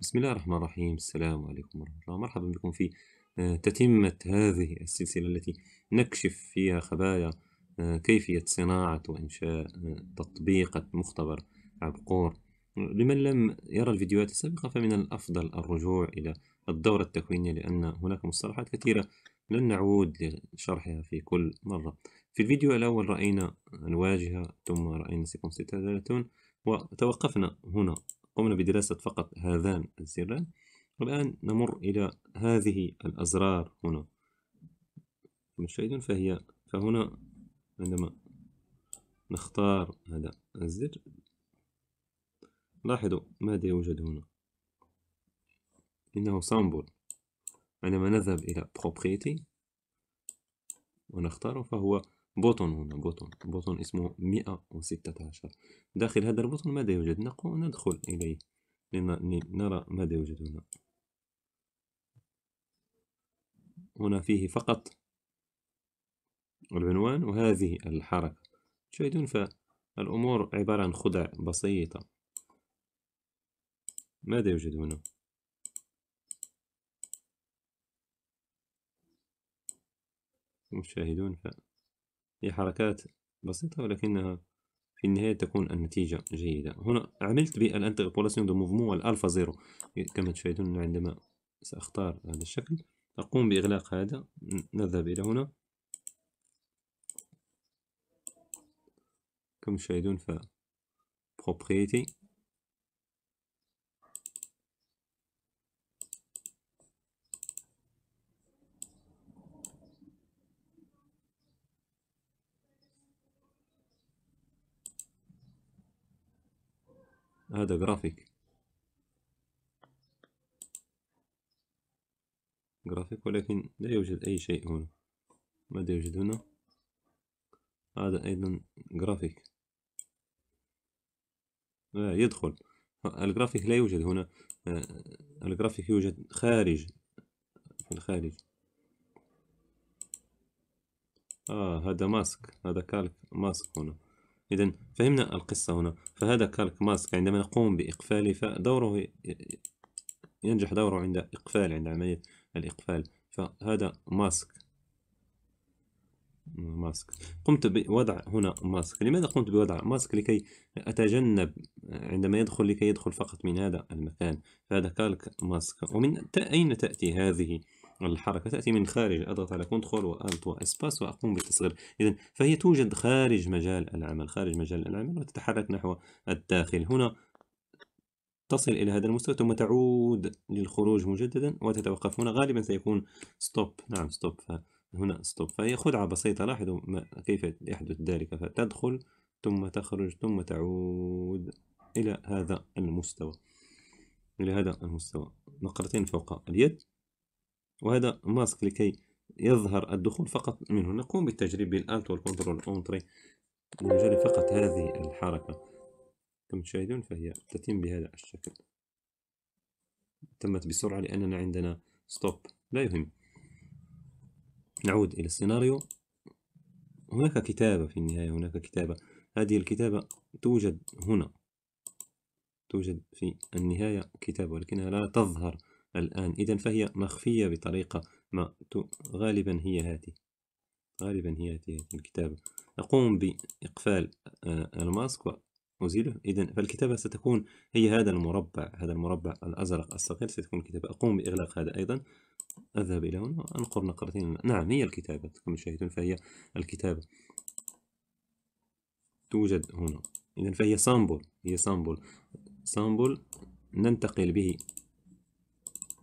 بسم الله الرحمن الرحيم السلام عليكم ورحمة الله مرحبا بكم في آه، تتمة هذه السلسلة التي نكشف فيها خبايا آه، كيفية صناعة وإنشاء آه، تطبيقة مختبر عبقور لمن لم يرى الفيديوهات السابقة فمن الأفضل الرجوع إلى الدورة التكوينية لأن هناك مصطلحات كثيرة لن نعود لشرحها في كل مرة في الفيديو الأول رأينا الواجهة ثم رأينا سيكون 33 وتوقفنا هنا قمنا بدراسة فقط هذان الزران والآن نمر إلى هذه الأزرار هنا مشاهدون فهي فهنا عندما نختار هذا الزر لاحظوا ماذا يوجد هنا إنه سامبل عندما نذهب إلى بروبريتي ونختاره فهو بوتون هنا بوتون بوتون اسمه مئة وستة عشر داخل هذا البوتون ماذا يوجد ندخل إليه لنرى ماذا يوجد هنا هنا فيه فقط العنوان وهذه الحركة تشاهدون فالأمور عبارة عن خدع بسيطة ماذا يوجد هنا؟ مشاهدون ف... هي حركات بسيطة ولكنها في النهاية تكون النتيجة جيدة هنا عملت بالانتربولاسيون دو موفمون الالفا زيرو كما تشاهدون عندما سأختار هذا الشكل أقوم بإغلاق هذا نذهب إلى هنا كما تشاهدون ف هذا جرافيك جرافيك ولكن لا يوجد أي شيء هنا ماذا يوجد هنا هذا أيضا جرافيك لا يدخل الجرافيك لا يوجد هنا آه، الجرافيك يوجد خارج في الخارج آه هذا ماسك هذا كالك ماسك هنا إذا فهمنا القصة هنا فهذا كالك ماسك عندما نقوم بإقفاله فدوره ينجح دوره عند إقفال عند عملية الإقفال فهذا ماسك ماسك قمت بوضع هنا ماسك لماذا قمت بوضع ماسك لكي أتجنب عندما يدخل لكي يدخل فقط من هذا المكان فهذا كالك ماسك ومن أين تأتي هذه الحركة تأتي من خارج أضغط على كنترول وألت وإسباس وأقوم بالتصغير إذا فهي توجد خارج مجال العمل خارج مجال العمل وتتحرك نحو الداخل هنا تصل إلى هذا المستوى ثم تعود للخروج مجددا وتتوقف هنا غالبا سيكون ستوب نعم ستوب هنا ستوب فهي خدعة بسيطة لاحظوا كيف يحدث ذلك فتدخل ثم تخرج ثم تعود إلى هذا المستوى إلى هذا المستوى نقرتين فوق اليد وهذا ماسك لكي يظهر الدخول فقط منه نقوم بالتجريب بالالت والكنترول اونتري لمجرد فقط هذه الحركة كما تشاهدون فهي تتم بهذا الشكل تمت بسرعة لأننا عندنا ستوب لا يهم نعود إلى السيناريو هناك كتابة في النهاية هناك كتابة هذه الكتابة توجد هنا توجد في النهاية كتابة ولكنها لا تظهر الآن إذا فهي مخفية بطريقة ما غالبا هي هذه غالبا هي هذه الكتابة أقوم بإقفال آه، الماسك وأزيله إذا فالكتابة ستكون هي هذا المربع هذا المربع الأزرق الصغير ستكون الكتابة أقوم بإغلاق هذا أيضا أذهب إلى هنا وأنقر نقرتين نعم هي الكتابة كما تشاهدون فهي الكتابة توجد هنا إذا فهي سامبل هي سامبل سامبل ننتقل به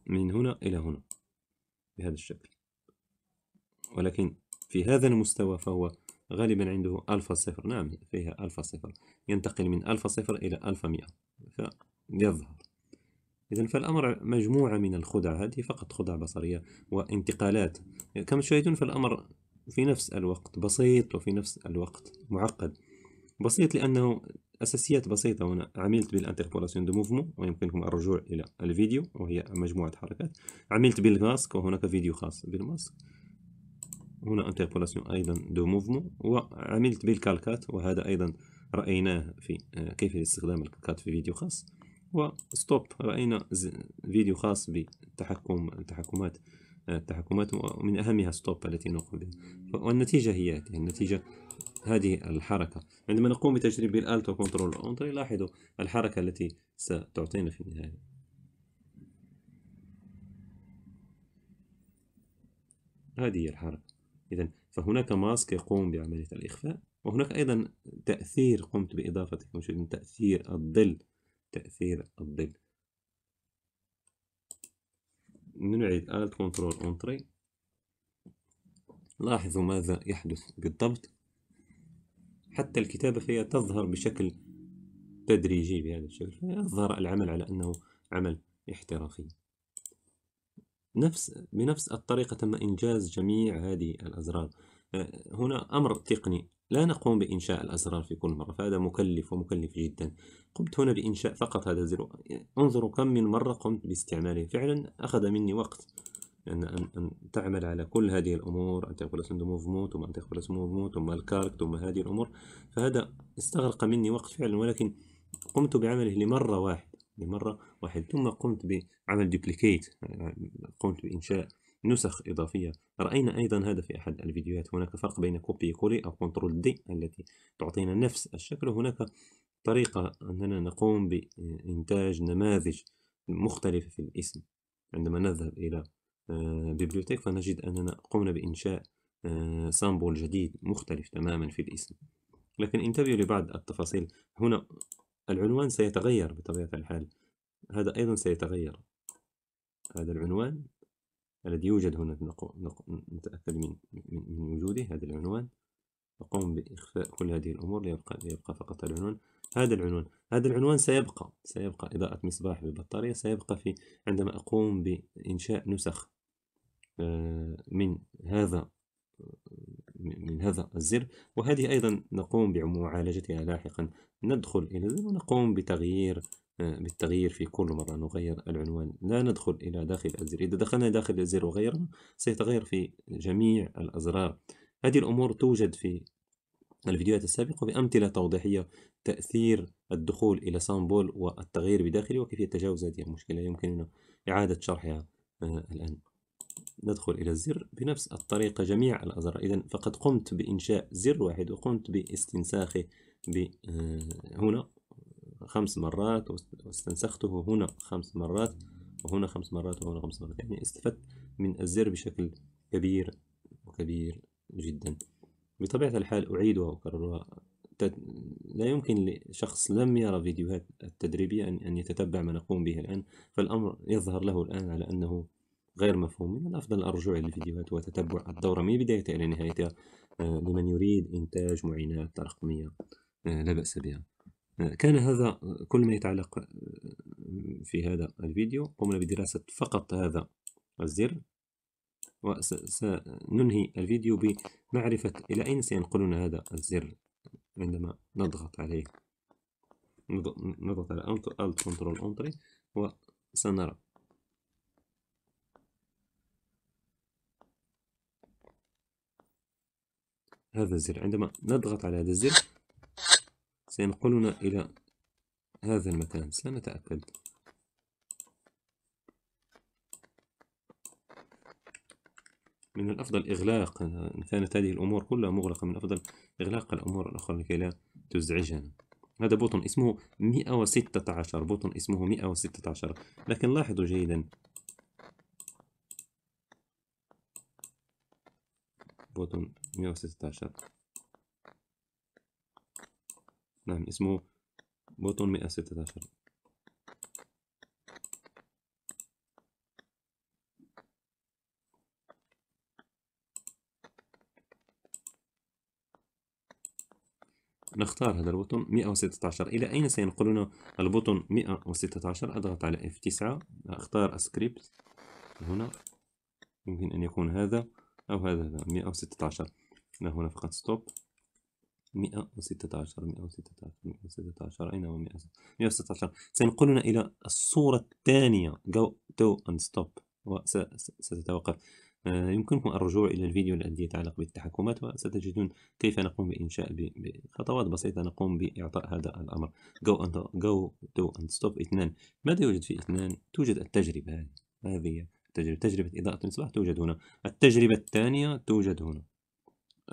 من هنا إلى هنا بهذا الشكل ولكن في هذا المستوى فهو غالبا عنده ألفا صفر نعم فيها ألفا صفر ينتقل من ألفا صفر إلى ألفا مئة فيظهر إذا فالأمر مجموعة من الخدع هذه فقط خدع بصرية وانتقالات كما تشاهدون فالأمر في نفس الوقت بسيط وفي نفس الوقت معقد بسيط لأنه أساسيات بسيطة هنا عملت بالانتربولاسيون دو موفمون ويمكنكم الرجوع إلى الفيديو وهي مجموعة حركات عملت بالماسك وهناك فيديو خاص بالماسك هنا انتربولاسيون أيضا دو موفمون وعملت بالكالكات وهذا أيضا رأيناه في آه، كيفية استخدام الكالكات في فيديو خاص وستوب رأينا فيديو خاص بالتحكم التحكمات التحكمات آه، ومن أهمها ستوب التي نقوم بها والنتيجة هي النتيجة هذه الحركة عندما نقوم بتجريب الألت وكنترول أونتر لاحظوا الحركة التي ستعطينا في النهاية هذه هي الحركة إذا فهناك ماسك يقوم بعملية الإخفاء وهناك أيضا تأثير قمت بإضافته مشاهدين تأثير الظل تأثير الظل نعيد الت كنترول انتري لاحظوا ماذا يحدث بالضبط حتى الكتابة فيها تظهر بشكل تدريجي بهذا الشكل يظهر العمل على أنه عمل احترافي نفس بنفس الطريقة تم إنجاز جميع هذه الأزرار آه، هنا أمر تقني لا نقوم بإنشاء الأزرار في كل مرة فهذا مكلف ومكلف جدا قمت هنا بإنشاء فقط هذا الزر انظروا كم من مرة قمت باستعماله فعلا أخذ مني وقت أن, أن, تعمل على كل هذه الأمور أن تأخذ اسم موفمون ثم أن تأخذ اسم ثم الكارك ثم هذه الأمور فهذا استغرق مني وقت فعلا ولكن قمت بعمله لمرة واحدة لمرة واحدة ثم قمت بعمل دوبليكيت قمت بإنشاء نسخ إضافية رأينا أيضا هذا في أحد الفيديوهات هناك فرق بين كوبي كولي أو كنترول دي التي تعطينا نفس الشكل وهناك طريقة أننا نقوم بإنتاج نماذج مختلفة في الاسم عندما نذهب إلى آه، بيبليوتيك فنجد أننا قمنا بإنشاء آه، سامبول جديد مختلف تماما في الاسم لكن انتبهوا لبعض التفاصيل هنا العنوان سيتغير بطبيعة الحال هذا أيضا سيتغير هذا العنوان الذي يوجد هنا نتأكد من, وجوده هذا العنوان نقوم بإخفاء كل هذه الأمور ليبقى, ليبقى فقط العنوان هذا العنوان هذا العنوان سيبقى سيبقى إضاءة مصباح بالبطارية سيبقى في عندما أقوم بإنشاء نسخ آه، من هذا آه، من هذا الزر وهذه أيضا نقوم بمعالجتها لاحقا ندخل إلى الزر ونقوم بتغيير آه، بالتغيير في كل مرة نغير العنوان لا ندخل إلى داخل الزر إذا دخلنا داخل الزر وغيره سيتغير في جميع الأزرار هذه الأمور توجد في الفيديوهات السابقة بأمثلة توضيحية تأثير الدخول إلى سامبول والتغيير بداخله وكيفية تجاوز هذه المشكلة يمكننا إعادة شرحها الآن ندخل إلى الزر بنفس الطريقة جميع الأزرار إذا فقد قمت بإنشاء زر واحد وقمت باستنساخه آه، هنا خمس مرات واستنسخته هنا خمس مرات وهنا خمس مرات وهنا خمس مرات يعني استفدت من الزر بشكل كبير وكبير جدا بطبيعة الحال أعيدها وأكررها لا يمكن لشخص لم يرى فيديوهات التدريبية أن يتتبع ما نقوم به الآن فالأمر يظهر له الآن على أنه غير مفهوم من الأفضل الرجوع للفيديوهات وتتبع الدورة من بدايتها إلى نهايتها آه، لمن يريد إنتاج معينات رقمية آه، لا بأس بها آه، كان هذا كل ما يتعلق في هذا الفيديو قمنا بدراسة فقط هذا الزر وسننهي الفيديو بمعرفة إلى أين سينقلنا هذا الزر عندما نضغط عليه نضغط على Alt Ctrl Entry وسنرى هذا الزر عندما نضغط على هذا الزر سينقلنا إلى هذا المكان سنتأكد من الأفضل إغلاق إن كانت هذه الأمور كلها مغلقة من الأفضل إغلاق الأمور الأخرى لكي لا تزعجنا هذا بوتون اسمه 116 بوتون اسمه 116 لكن لاحظوا جيدا بوتون 116 نعم اسمه بوتون 116 نختار هذا البوتون 116 إلى أين سينقلنا البوتون 116 أضغط على F9 أختار السكريبت هنا يمكن أن يكون هذا أو هذا هذا مئة وستة عشر لا هنا فقط ستوب مئة وستة عشر مئة وستة عشر مئة وستة عشر أين هو مئة وستة عشر سينقلنا إلى الصورة الثانية go to and stop وستتوقف آه، يمكنكم الرجوع إلى الفيديو الذي يتعلق بالتحكمات وستجدون كيف نقوم بإنشاء بخطوات بسيطة نقوم بإعطاء هذا الأمر go and go to and stop اثنان ماذا يوجد في اثنان؟ توجد التجربة هذه التجربة تجربة إضاءة المصباح توجد هنا التجربة الثانية توجد هنا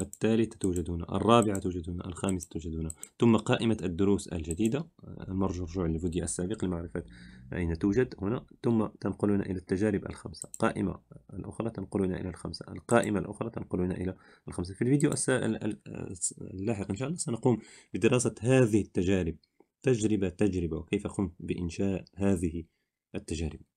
الثالثة توجد هنا الرابعة توجد هنا الخامسة توجد هنا ثم قائمة الدروس الجديدة المرجو رجوع للفيديو السابق لمعرفة أين توجد هنا ثم تنقلنا إلى التجارب الخمسة قائمة الأخرى تنقلنا إلى الخمسة القائمة الأخرى تنقلنا إلى الخمسة في الفيديو اللاحق إن شاء الله سنقوم بدراسة هذه التجارب تجربة تجربة وكيف قمت بإنشاء هذه التجارب